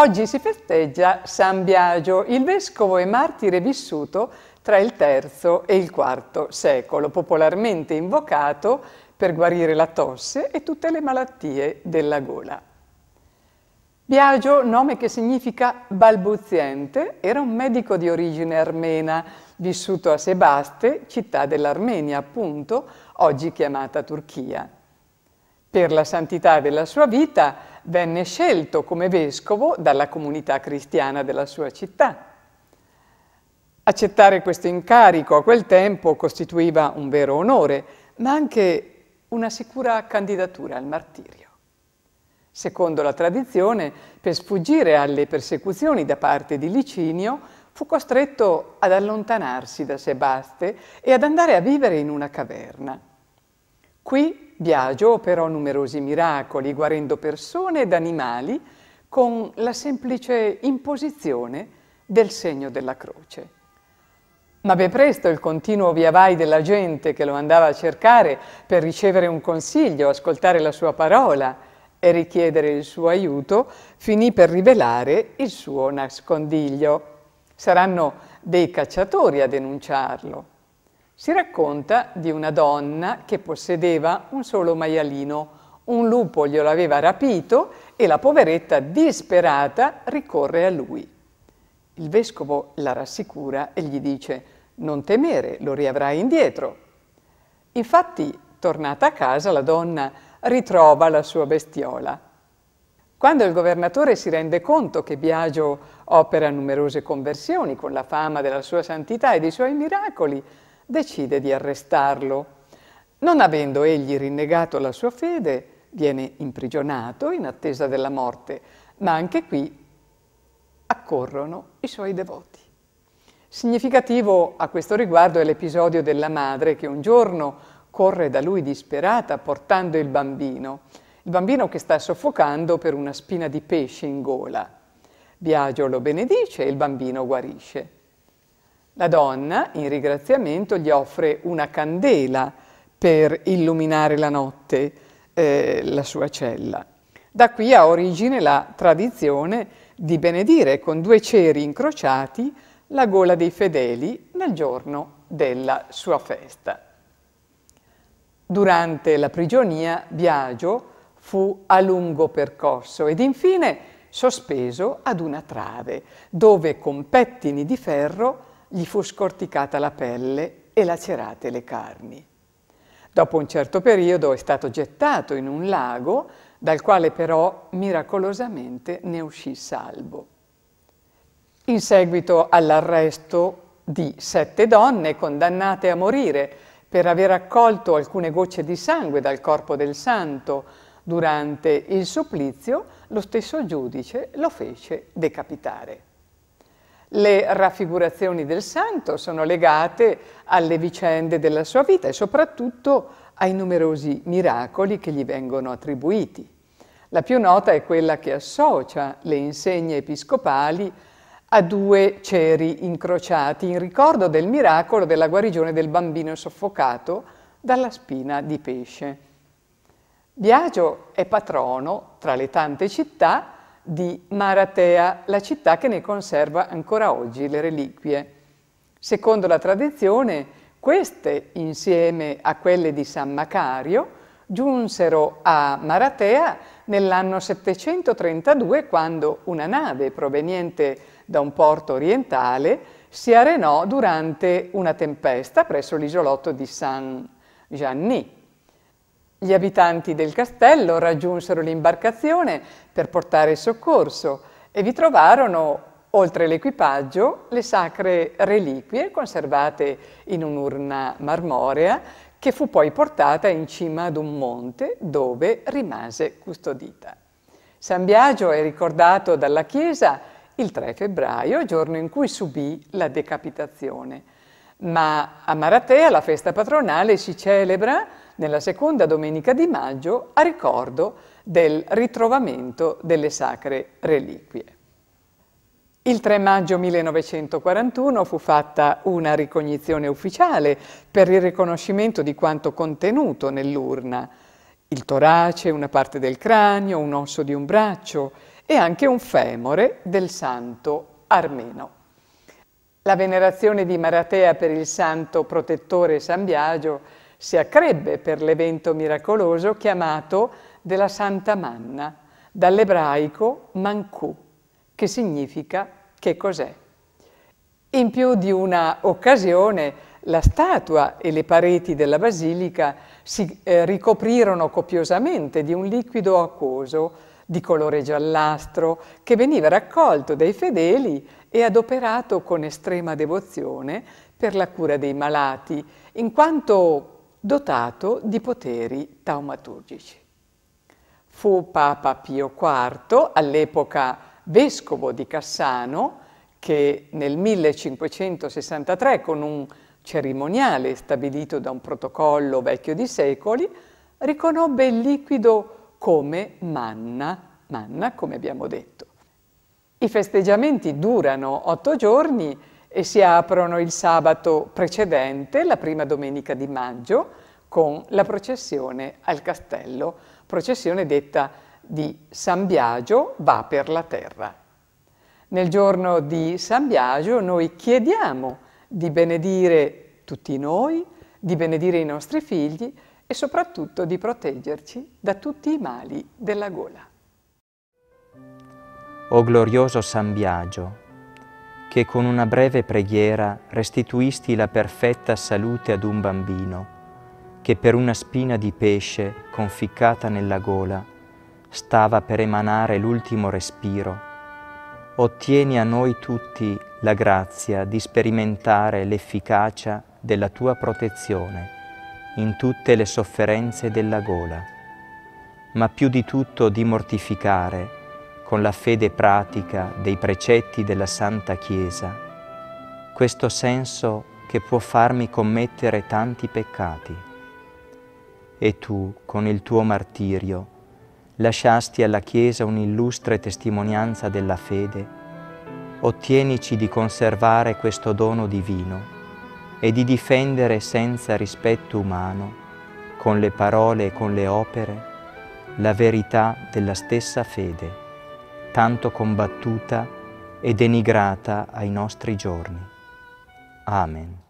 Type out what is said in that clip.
Oggi si festeggia San Biagio, il vescovo e martire vissuto tra il III e il IV secolo, popolarmente invocato per guarire la tosse e tutte le malattie della gola. Biagio, nome che significa balbuziente, era un medico di origine armena, vissuto a Sebaste, città dell'Armenia appunto, oggi chiamata Turchia. Per la santità della sua vita venne scelto come vescovo dalla comunità cristiana della sua città. Accettare questo incarico a quel tempo costituiva un vero onore, ma anche una sicura candidatura al martirio. Secondo la tradizione, per sfuggire alle persecuzioni da parte di Licinio, fu costretto ad allontanarsi da Sebaste e ad andare a vivere in una caverna. Qui Biagio operò numerosi miracoli guarendo persone ed animali con la semplice imposizione del segno della croce. Ma ben presto il continuo via vai della gente che lo andava a cercare per ricevere un consiglio, ascoltare la sua parola e richiedere il suo aiuto, finì per rivelare il suo nascondiglio. Saranno dei cacciatori a denunciarlo. Si racconta di una donna che possedeva un solo maialino. Un lupo glielo aveva rapito e la poveretta, disperata, ricorre a lui. Il vescovo la rassicura e gli dice «Non temere, lo riavrai indietro». Infatti, tornata a casa, la donna ritrova la sua bestiola. Quando il governatore si rende conto che Biagio opera numerose conversioni con la fama della sua santità e dei suoi miracoli, decide di arrestarlo. Non avendo egli rinnegato la sua fede, viene imprigionato in attesa della morte, ma anche qui accorrono i suoi devoti. Significativo a questo riguardo è l'episodio della madre che un giorno corre da lui disperata portando il bambino, il bambino che sta soffocando per una spina di pesce in gola. Biagio lo benedice e il bambino guarisce. La donna, in ringraziamento, gli offre una candela per illuminare la notte eh, la sua cella. Da qui ha origine la tradizione di benedire con due ceri incrociati la gola dei fedeli nel giorno della sua festa. Durante la prigionia Biagio fu a lungo percorso ed infine sospeso ad una trave dove con pettini di ferro gli fu scorticata la pelle e lacerate le carni. Dopo un certo periodo è stato gettato in un lago, dal quale però miracolosamente ne uscì salvo. In seguito all'arresto di sette donne condannate a morire per aver accolto alcune gocce di sangue dal corpo del santo durante il supplizio, lo stesso giudice lo fece decapitare. Le raffigurazioni del santo sono legate alle vicende della sua vita e soprattutto ai numerosi miracoli che gli vengono attribuiti. La più nota è quella che associa le insegne episcopali a due ceri incrociati in ricordo del miracolo della guarigione del bambino soffocato dalla spina di pesce. Biagio è patrono, tra le tante città, di Maratea, la città che ne conserva ancora oggi le reliquie. Secondo la tradizione, queste, insieme a quelle di San Macario, giunsero a Maratea nell'anno 732 quando una nave proveniente da un porto orientale si arenò durante una tempesta presso l'isolotto di San Gianni. Gli abitanti del castello raggiunsero l'imbarcazione per portare soccorso e vi trovarono, oltre l'equipaggio, le sacre reliquie conservate in un'urna marmorea che fu poi portata in cima ad un monte dove rimase custodita. San Biagio è ricordato dalla Chiesa il 3 febbraio, giorno in cui subì la decapitazione. Ma a Maratea la festa patronale si celebra nella seconda domenica di maggio a ricordo del ritrovamento delle sacre reliquie. Il 3 maggio 1941 fu fatta una ricognizione ufficiale per il riconoscimento di quanto contenuto nell'urna, il torace, una parte del cranio, un osso di un braccio e anche un femore del santo armeno. La venerazione di Maratea per il santo protettore San Biagio si accrebbe per l'evento miracoloso chiamato della Santa Manna, dall'ebraico mancù, che significa che cos'è. In più di una occasione la statua e le pareti della basilica si eh, ricoprirono copiosamente di un liquido acquoso di colore giallastro che veniva raccolto dai fedeli e adoperato con estrema devozione per la cura dei malati, in quanto dotato di poteri taumaturgici. Fu Papa Pio IV, all'epoca vescovo di Cassano, che nel 1563, con un cerimoniale stabilito da un protocollo vecchio di secoli, riconobbe il liquido come manna, manna come abbiamo detto. I festeggiamenti durano otto giorni e si aprono il sabato precedente, la prima domenica di maggio, con la processione al castello, processione detta di San Biagio va per la terra. Nel giorno di San Biagio noi chiediamo di benedire tutti noi, di benedire i nostri figli e soprattutto di proteggerci da tutti i mali della gola. O glorioso San Biagio, che con una breve preghiera restituisti la perfetta salute ad un bambino, che per una spina di pesce conficcata nella gola stava per emanare l'ultimo respiro, ottieni a noi tutti la grazia di sperimentare l'efficacia della tua protezione in tutte le sofferenze della gola, ma più di tutto di mortificare, con la fede pratica dei precetti della Santa Chiesa, questo senso che può farmi commettere tanti peccati. E tu, con il tuo martirio, lasciasti alla Chiesa un'illustre testimonianza della fede, ottienici di conservare questo dono divino e di difendere senza rispetto umano, con le parole e con le opere, la verità della stessa fede, tanto combattuta e denigrata ai nostri giorni. Amen.